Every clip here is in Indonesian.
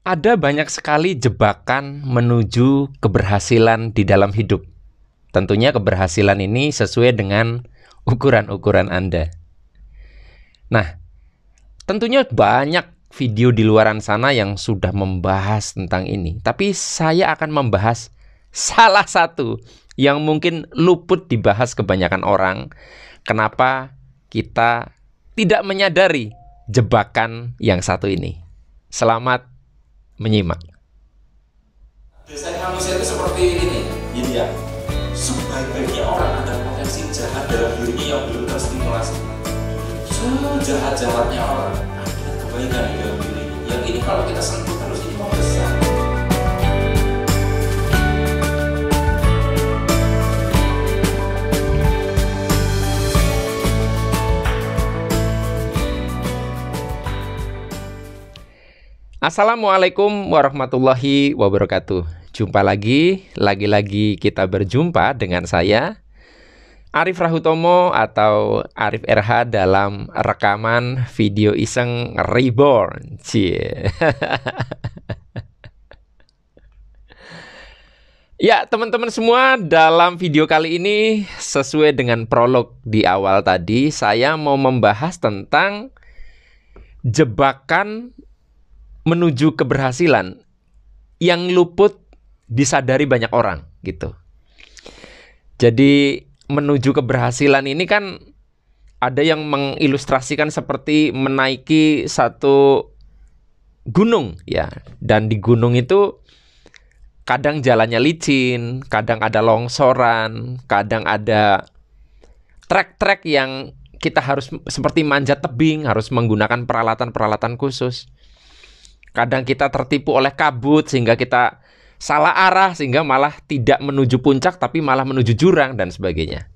Ada banyak sekali jebakan menuju keberhasilan di dalam hidup. Tentunya keberhasilan ini sesuai dengan ukuran-ukuran Anda. Nah, tentunya banyak video di luar sana yang sudah membahas tentang ini, tapi saya akan membahas salah satu yang mungkin luput dibahas kebanyakan orang. Kenapa kita tidak menyadari jebakan yang satu ini? Selamat menyimak. Desain manusia itu seperti ini, ini ya. Sebaik-baiknya orang ada potensi jahat dalam dirinya yang belum terstimulasi. Sejahat-jahatnya orang ada kebaikan di dalam diri. Yang ini kalau kita sentuh Assalamualaikum warahmatullahi wabarakatuh. Jumpa lagi, lagi-lagi kita berjumpa dengan saya Arif Rahutomo atau Arif RH dalam rekaman video iseng Reborn. Cie. ya, teman-teman semua, dalam video kali ini sesuai dengan prolog di awal tadi, saya mau membahas tentang jebakan menuju keberhasilan yang luput disadari banyak orang gitu. Jadi menuju keberhasilan ini kan ada yang mengilustrasikan seperti menaiki satu gunung ya dan di gunung itu kadang jalannya licin, kadang ada longsoran, kadang ada trek-trek yang kita harus seperti manjat tebing, harus menggunakan peralatan-peralatan khusus. Kadang kita tertipu oleh kabut sehingga kita salah arah sehingga malah tidak menuju puncak tapi malah menuju jurang dan sebagainya.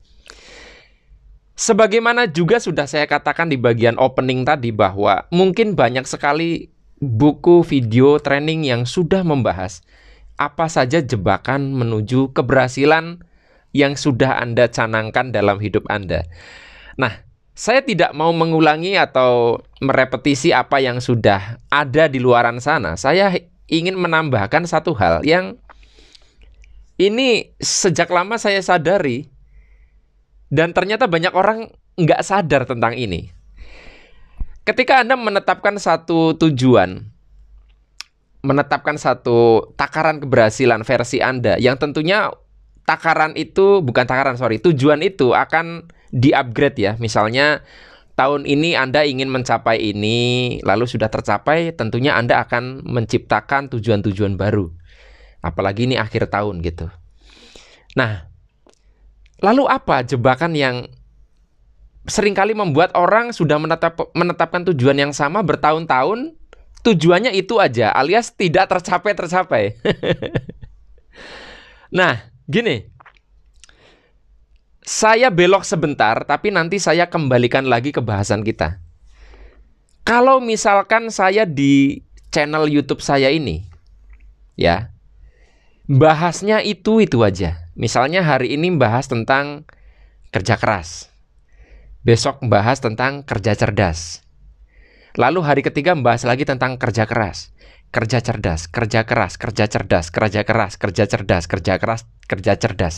Sebagaimana juga sudah saya katakan di bagian opening tadi bahwa mungkin banyak sekali buku, video, training yang sudah membahas apa saja jebakan menuju keberhasilan yang sudah Anda canangkan dalam hidup Anda. Nah, saya tidak mau mengulangi atau merepetisi apa yang sudah ada di luaran sana. Saya ingin menambahkan satu hal yang ini sejak lama saya sadari dan ternyata banyak orang nggak sadar tentang ini. Ketika Anda menetapkan satu tujuan, menetapkan satu takaran keberhasilan versi Anda yang tentunya takaran itu bukan takaran sorry tujuan itu akan di-upgrade ya. Misalnya tahun ini Anda ingin mencapai ini, lalu sudah tercapai, tentunya Anda akan menciptakan tujuan-tujuan baru. Apalagi ini akhir tahun gitu. Nah, lalu apa jebakan yang seringkali membuat orang sudah menetap, menetapkan tujuan yang sama bertahun-tahun, tujuannya itu aja, alias tidak tercapai-tercapai. nah, gini, saya belok sebentar, tapi nanti saya kembalikan lagi ke bahasan kita. Kalau misalkan saya di channel YouTube saya ini, ya, bahasnya itu itu aja. Misalnya hari ini bahas tentang kerja keras, besok bahas tentang kerja cerdas, lalu hari ketiga bahas lagi tentang kerja keras kerja cerdas, kerja keras, kerja cerdas, kerja keras, kerja cerdas, kerja keras, kerja cerdas.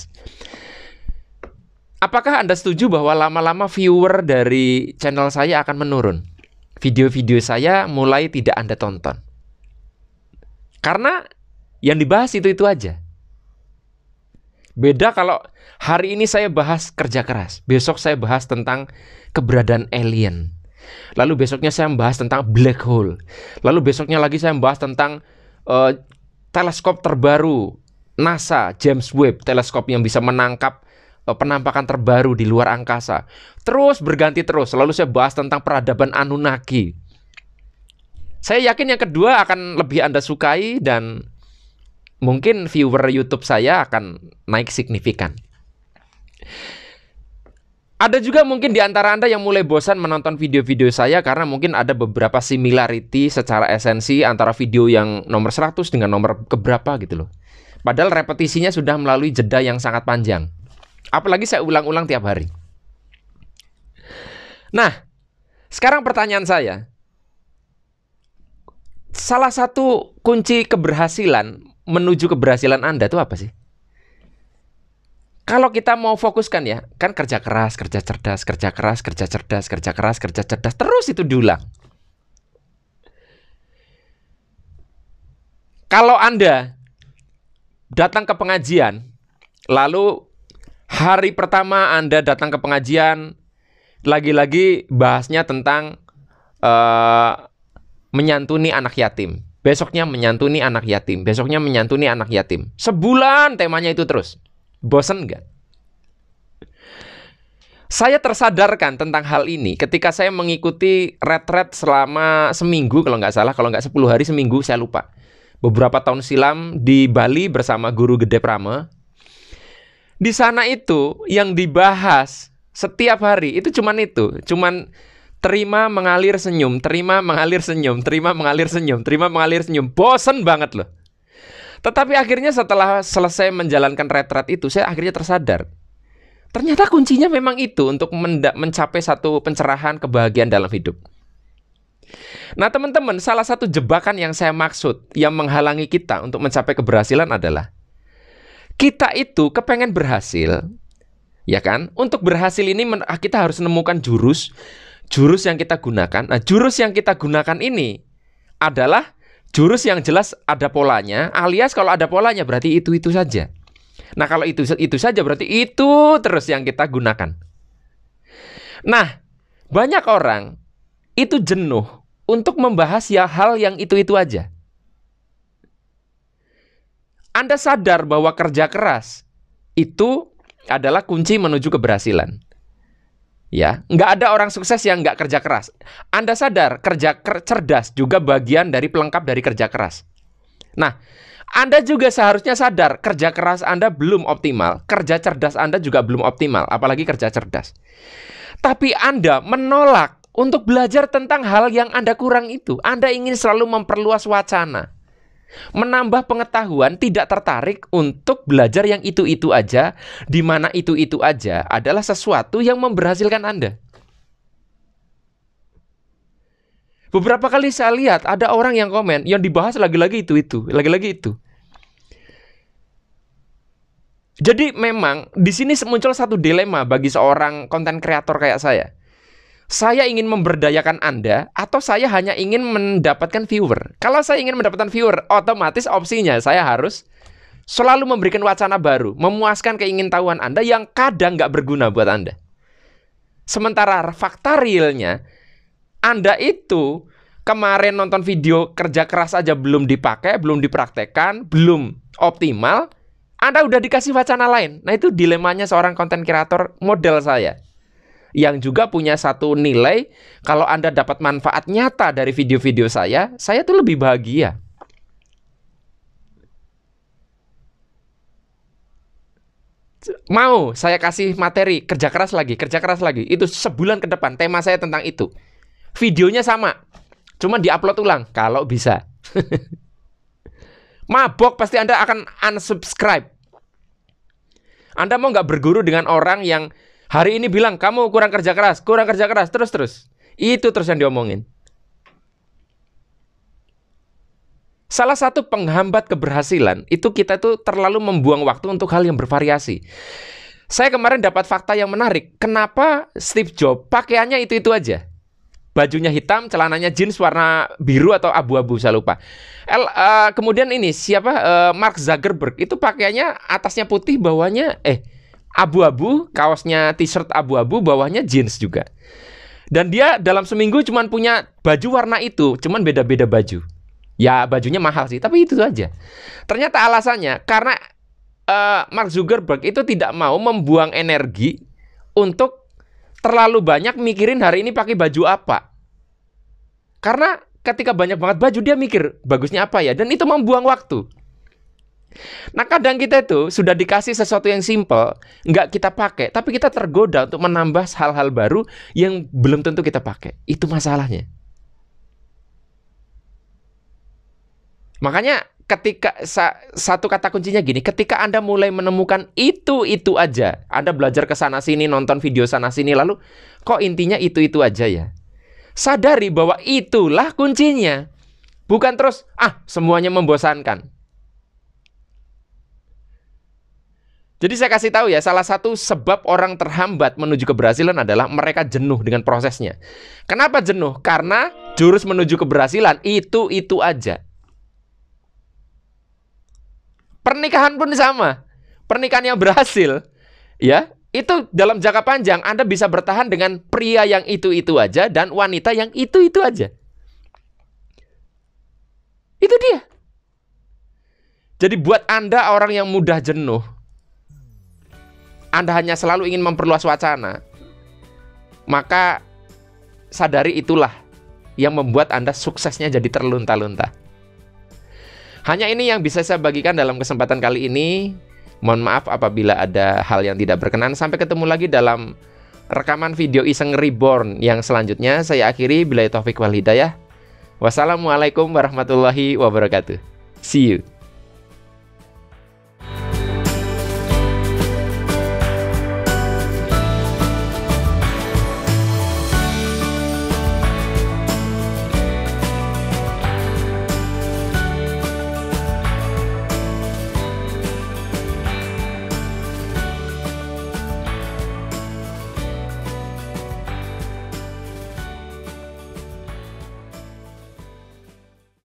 Apakah Anda setuju bahwa lama-lama viewer dari channel saya akan menurun? Video-video saya mulai tidak Anda tonton. Karena yang dibahas itu-itu aja. Beda kalau hari ini saya bahas kerja keras, besok saya bahas tentang keberadaan alien. Lalu besoknya saya membahas tentang black hole. Lalu besoknya lagi saya membahas tentang uh, teleskop terbaru NASA James Webb, teleskop yang bisa menangkap Eh, penampakan terbaru di luar angkasa. Terus berganti terus, selalu saya bahas tentang peradaban Anunnaki. Saya yakin yang kedua akan lebih Anda sukai dan mungkin viewer YouTube saya akan naik signifikan. Ada juga mungkin di antara Anda yang mulai bosan menonton video-video saya karena mungkin ada beberapa similarity secara esensi antara video yang nomor 100 dengan nomor keberapa gitu loh. Padahal repetisinya sudah melalui jeda yang sangat panjang. Apalagi saya ulang-ulang tiap hari. Nah, sekarang pertanyaan saya. Salah satu kunci keberhasilan menuju keberhasilan Anda itu apa sih? Kalau kita mau fokuskan ya, kan kerja keras, kerja cerdas, kerja keras, kerja cerdas, kerja keras, kerja cerdas, terus itu diulang. Kalau Anda datang ke pengajian, lalu Hari pertama Anda datang ke pengajian, lagi-lagi bahasnya tentang uh, menyantuni anak yatim. Besoknya menyantuni anak yatim, besoknya menyantuni anak yatim. Sebulan temanya itu terus. Bosen nggak? Saya tersadarkan tentang hal ini ketika saya mengikuti retret selama seminggu kalau nggak salah, kalau nggak 10 hari seminggu saya lupa. Beberapa tahun silam di Bali bersama guru Gede Prama, di sana itu yang dibahas setiap hari itu cuman itu, cuman terima mengalir senyum, terima mengalir senyum, terima mengalir senyum, terima mengalir senyum. Bosen banget loh. Tetapi akhirnya setelah selesai menjalankan retret itu, saya akhirnya tersadar. Ternyata kuncinya memang itu untuk mencapai satu pencerahan kebahagiaan dalam hidup. Nah teman-teman, salah satu jebakan yang saya maksud yang menghalangi kita untuk mencapai keberhasilan adalah kita itu kepengen berhasil, ya kan? Untuk berhasil ini ah, kita harus menemukan jurus, jurus yang kita gunakan. Nah, jurus yang kita gunakan ini adalah jurus yang jelas ada polanya, alias kalau ada polanya berarti itu-itu saja. Nah, kalau itu itu saja berarti itu terus yang kita gunakan. Nah, banyak orang itu jenuh untuk membahas ya hal yang itu-itu aja. Anda sadar bahwa kerja keras itu adalah kunci menuju keberhasilan. Ya, nggak ada orang sukses yang nggak kerja keras. Anda sadar kerja ker cerdas juga bagian dari pelengkap dari kerja keras. Nah, Anda juga seharusnya sadar kerja keras Anda belum optimal, kerja cerdas Anda juga belum optimal, apalagi kerja cerdas. Tapi Anda menolak untuk belajar tentang hal yang Anda kurang itu. Anda ingin selalu memperluas wacana menambah pengetahuan tidak tertarik untuk belajar yang itu-itu aja di mana itu-itu aja adalah sesuatu yang memberhasilkan Anda. Beberapa kali saya lihat ada orang yang komen yang dibahas lagi-lagi itu-itu, lagi-lagi itu. Jadi memang di sini muncul satu dilema bagi seorang konten kreator kayak saya saya ingin memberdayakan Anda atau saya hanya ingin mendapatkan viewer. Kalau saya ingin mendapatkan viewer, otomatis opsinya saya harus selalu memberikan wacana baru, memuaskan keingintahuan Anda yang kadang nggak berguna buat Anda. Sementara fakta realnya, Anda itu kemarin nonton video kerja keras aja belum dipakai, belum dipraktekkan, belum optimal, Anda udah dikasih wacana lain. Nah itu dilemanya seorang konten kreator model saya yang juga punya satu nilai kalau Anda dapat manfaat nyata dari video-video saya, saya tuh lebih bahagia. Mau saya kasih materi, kerja keras lagi, kerja keras lagi. Itu sebulan ke depan tema saya tentang itu. Videonya sama. cuma diupload ulang kalau bisa. Mabok pasti Anda akan unsubscribe. Anda mau nggak berguru dengan orang yang Hari ini bilang kamu kurang kerja keras, kurang kerja keras, terus-terus. Itu terus yang diomongin. Salah satu penghambat keberhasilan itu kita tuh terlalu membuang waktu untuk hal yang bervariasi. Saya kemarin dapat fakta yang menarik. Kenapa Steve Jobs pakaiannya itu-itu aja? Bajunya hitam, celananya jeans warna biru atau abu-abu, saya lupa. El, uh, kemudian ini siapa uh, Mark Zuckerberg itu pakaiannya atasnya putih, bawahnya eh abu-abu, kaosnya t-shirt abu-abu, bawahnya jeans juga. Dan dia dalam seminggu cuma punya baju warna itu, cuma beda-beda baju. Ya bajunya mahal sih, tapi itu saja. Ternyata alasannya karena uh, Mark Zuckerberg itu tidak mau membuang energi untuk terlalu banyak mikirin hari ini pakai baju apa. Karena ketika banyak banget baju dia mikir bagusnya apa ya dan itu membuang waktu. Nah kadang kita itu sudah dikasih sesuatu yang simple, nggak kita pakai, tapi kita tergoda untuk menambah hal-hal baru yang belum tentu kita pakai. Itu masalahnya. Makanya ketika satu kata kuncinya gini, ketika Anda mulai menemukan itu-itu aja, Anda belajar ke sana sini, nonton video sana sini lalu kok intinya itu-itu aja ya. Sadari bahwa itulah kuncinya. Bukan terus ah semuanya membosankan. Jadi saya kasih tahu ya, salah satu sebab orang terhambat menuju keberhasilan adalah mereka jenuh dengan prosesnya. Kenapa jenuh? Karena jurus menuju keberhasilan itu-itu aja. Pernikahan pun sama. Pernikahan yang berhasil, ya, itu dalam jangka panjang Anda bisa bertahan dengan pria yang itu-itu aja dan wanita yang itu-itu aja. Itu dia. Jadi buat Anda orang yang mudah jenuh, anda hanya selalu ingin memperluas wacana, maka sadari itulah yang membuat Anda suksesnya jadi terlunta-lunta. Hanya ini yang bisa saya bagikan dalam kesempatan kali ini. Mohon maaf apabila ada hal yang tidak berkenan. Sampai ketemu lagi dalam rekaman video Iseng Reborn yang selanjutnya. Saya akhiri bila taufik wal hidayah. Wassalamualaikum warahmatullahi wabarakatuh. See you.